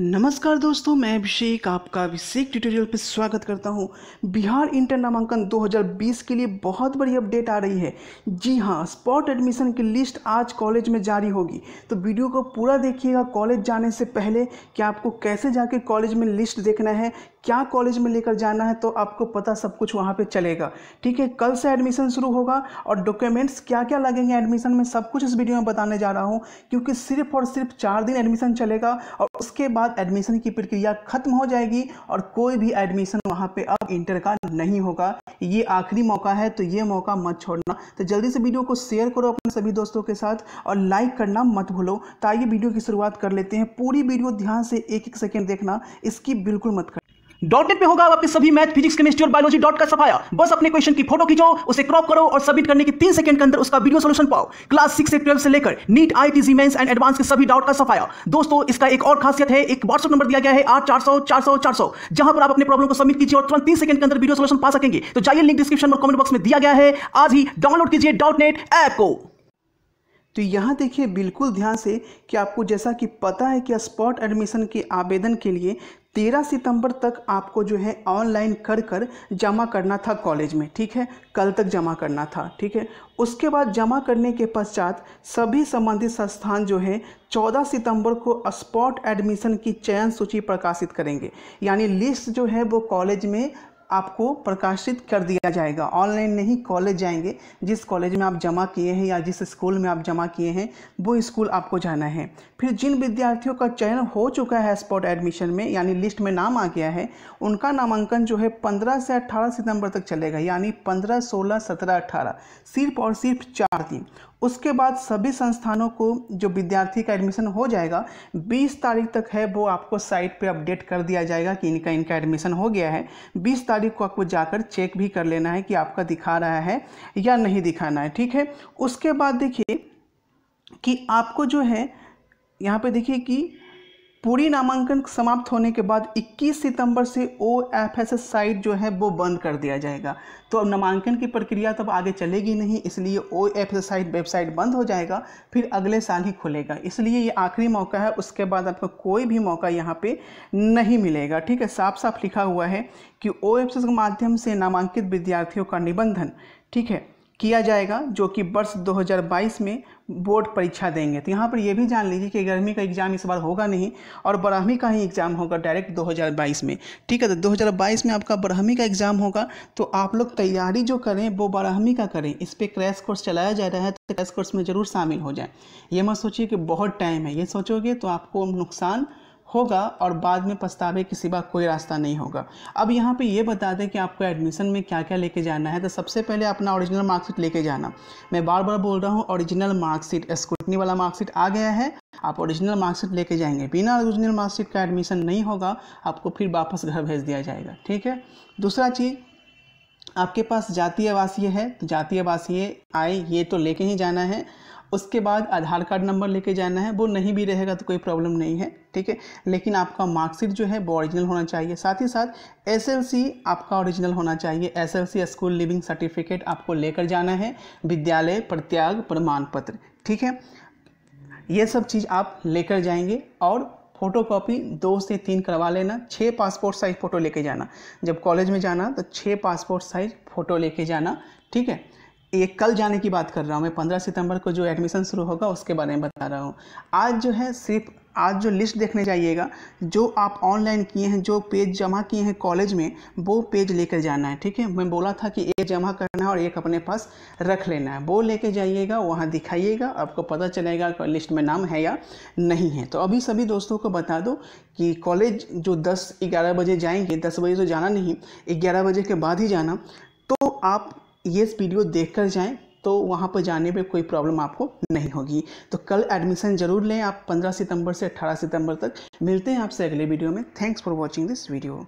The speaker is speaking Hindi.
नमस्कार दोस्तों मैं अभिषेक आपका अभिषेक ट्यूटोरियल पर स्वागत करता हूं बिहार इंटर नामांकन 2020 के लिए बहुत बड़ी अपडेट आ रही है जी हां स्पॉट एडमिशन की लिस्ट आज कॉलेज में जारी होगी तो वीडियो को पूरा देखिएगा कॉलेज जाने से पहले कि आपको कैसे जाके कॉलेज में लिस्ट देखना है क्या कॉलेज में लेकर जाना है तो आपको पता सब कुछ वहाँ पर चलेगा ठीक है कल से एडमिशन शुरू होगा और डॉक्यूमेंट्स क्या क्या लगेंगे एडमिशन में सब कुछ इस वीडियो में बताने जा रहा हूँ क्योंकि सिर्फ और सिर्फ चार दिन एडमिशन चलेगा और उसके बाद एडमिशन की प्रक्रिया खत्म हो जाएगी और कोई भी एडमिशन वहां पे अब इंटर का नहीं होगा ये आखिरी मौका है तो ये मौका मत छोड़ना तो जल्दी से वीडियो को शेयर करो अपने सभी दोस्तों के साथ और लाइक करना मत भूलो तो आइए वीडियो की शुरुआत कर लेते हैं पूरी वीडियो ध्यान से एक एक सेकेंड देखना इसकी बिल्कुल मत कर डॉट में होगा आपके सभी मैथ फिजिक्स केमिस्ट्री और बायोलॉजी डॉट का सफाया बस अपने क्वेश्चन की फोटो खींचो उसे क्रॉप करो और सबमिट करने के तीन सेकंड के अंदर उसका वीडियो सोल्यूशन पाओ क्लास सिक्स से ट्वेल्व से लेकर NEET I T mains and advance के सभी डाउट का सफाया दोस्तों इसका एक और खासियत है एक व्हाट्सअप नंबर दिया गया है आठ चार सौ चार सौ चार सौ जहां पर आप अपने प्रॉब्लम को सबमिट कीजिए और तुरंत तीन सेकंड के अंदर वीडियो सोल्यूशन पा सकेंगे तो जाइए लिंक डिस्क्रिप्शन और कमेंट बॉक्स में दिया गया है आज ही डाउनलोड कीजिए डॉट नेट ऐप को तो यहाँ देखिए बिल्कुल ध्यान से कि आपको जैसा कि पता है कि स्पॉट एडमिशन के आवेदन के लिए तेरह सितंबर तक आपको जो है ऑनलाइन कर कर जमा करना था कॉलेज में ठीक है कल तक जमा करना था ठीक है उसके बाद जमा करने के पश्चात सभी संबंधित संस्थान जो है 14 सितंबर को स्पॉट एडमिशन की चयन सूची प्रकाशित करेंगे यानी लिस्ट जो है वो कॉलेज में आपको प्रकाशित कर दिया जाएगा ऑनलाइन नहीं कॉलेज जाएंगे जिस कॉलेज में आप जमा किए हैं या जिस स्कूल में आप जमा किए हैं वो स्कूल आपको जाना है फिर जिन विद्यार्थियों का चयन हो चुका है स्पॉट एडमिशन में यानी लिस्ट में नाम आ गया है उनका नामांकन जो है पंद्रह से अट्ठारह सितंबर तक चलेगा यानी पंद्रह सोलह सत्रह अट्ठारह सिर्फ और सिर्फ चार दिन उसके बाद सभी संस्थानों को जो विद्यार्थी का एडमिशन हो जाएगा 20 तारीख तक है वो आपको साइट पे अपडेट कर दिया जाएगा कि इनका इनका एडमिशन हो गया है 20 तारीख को आपको जाकर चेक भी कर लेना है कि आपका दिखा रहा है या नहीं दिखाना है ठीक है उसके बाद देखिए कि आपको जो है यहाँ पे देखिए कि पूरी नामांकन समाप्त होने के बाद 21 सितंबर से O F S S site जो है वो बंद कर दिया जाएगा तो अब नामांकन की प्रक्रिया तब आगे चलेगी नहीं इसलिए O F S site website बंद हो जाएगा फिर अगले साल ही खुलेगा इसलिए ये आखिरी मौका है उसके बाद आपको कोई भी मौका यहाँ पे नहीं मिलेगा ठीक है साफ साफ लिखा हुआ है कि ओ एफ एस के माध्यम से नामांकित विद्यार्थियों का निबंधन ठीक है किया जाएगा जो कि वर्ष 2022 में बोर्ड परीक्षा देंगे तो यहाँ पर यह भी जान लीजिए कि ग्यारहवीं का एग्ज़ाम इस बार होगा नहीं और बारहवीं का ही एग्ज़ाम होगा डायरेक्ट 2022 में ठीक है तो 2022 में आपका बारहवीं का एग्ज़ाम होगा तो आप लोग तैयारी जो करें वो बारहवीं का करें इस पर क्रैश कोर्स चलाया जा रहा है तो क्रैश कोर्स में ज़रूर शामिल हो जाए ये मत सोचिए कि बहुत टाइम है ये सोचोगे तो आपको नुकसान होगा और बाद में पछतावे के सिवा कोई रास्ता नहीं होगा अब यहाँ पे ये बता दें कि आपको एडमिशन में क्या क्या लेके जाना है तो सबसे पहले अपना ओरिजिनल मार्कशीट लेके जाना मैं बार बार बोल रहा हूँ ओरिजिनल मार्कशीट स्क्रूटनी वाला मार्कशीट आ गया है आप ओरिजिनल मार्कशीट लेके जाएंगे बिना ओरिजिनल मार्कशीट का एडमिशन नहीं होगा आपको फिर वापस घर भेज दिया जाएगा ठीक है दूसरा चीज़ आपके पास जातीय आवासीय है तो जातीय आवासीय आए ये तो लेके ही जाना है उसके बाद आधार कार्ड नंबर लेके जाना है वो नहीं भी रहेगा तो कोई प्रॉब्लम नहीं है ठीक है लेकिन आपका मार्कशीट जो है वो ओरिजिनल होना चाहिए साथ ही साथ एसएलसी आपका ओरिजिनल होना चाहिए एसएलसी स्कूल लिविंग सर्टिफिकेट आपको लेकर जाना है विद्यालय प्रत्याग प्रमाण पत्र ठीक है ये सब चीज़ आप लेकर जाएंगे और फ़ोटो कॉपी दो से तीन करवा लेना छः पासपोर्ट साइज़ फ़ोटो लेके जाना जब कॉलेज में जाना तो छः पासपोर्ट साइज़ फ़ोटो लेके जाना ठीक है ये कल जाने की बात कर रहा हूँ मैं पंद्रह सितंबर को जो एडमिशन शुरू होगा उसके बारे में बता रहा हूँ आज जो है सिर्फ आज जो लिस्ट देखने जाइएगा जो आप ऑनलाइन किए हैं जो पेज जमा किए हैं कॉलेज में वो पेज लेकर जाना है ठीक है मैं बोला था कि एक जमा करना है और एक अपने पास रख लेना है वो लेके जाइएगा वहाँ दिखाइएगा आपको पता चलेगा लिस्ट में नाम है या नहीं है तो अभी सभी दोस्तों को बता दो कि कॉलेज जो दस ग्यारह बजे जाएंगे दस बजे तो जाना नहीं ग्यारह बजे के बाद ही जाना तो आप ये वीडियो देख कर जाएँ तो वहाँ पर जाने में कोई प्रॉब्लम आपको नहीं होगी तो कल एडमिशन ज़रूर लें आप 15 सितंबर से 18 सितंबर तक मिलते हैं आपसे अगले वीडियो में thanks for watching this video